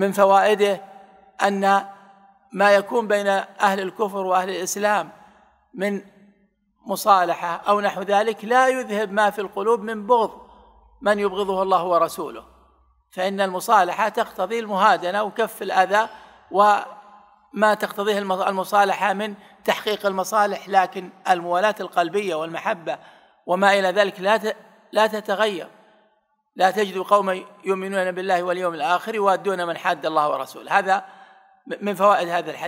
من فوائده أن ما يكون بين أهل الكفر وأهل الإسلام من مصالحة أو نحو ذلك لا يذهب ما في القلوب من بغض من يبغضه الله ورسوله فإن المصالحة تقتضي المهادنة وكف الأذى وما تقتضيه المصالحة من تحقيق المصالح لكن الموالاة القلبية والمحبة وما إلى ذلك لا لا تتغير لا تجد قوما يؤمنون بالله واليوم الآخر يوادون من حاد الله ورسوله هذا من فوائد هذا الحديث